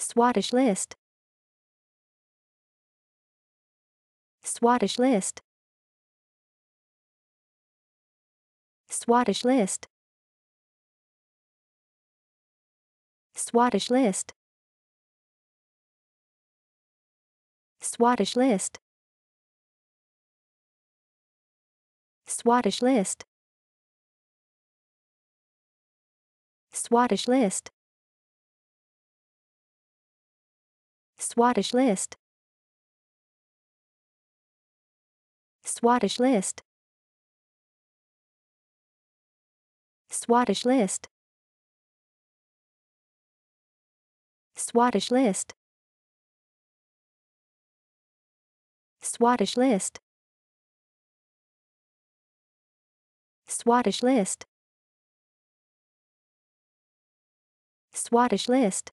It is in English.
Swattish list. Swattish list. Swattish list. Swattish list. Swattish list. Swattish list. Swattish list. Swattish list. Swattish list. Swattish list. Swattish list. Swattish list. Swattish list. Swattish list.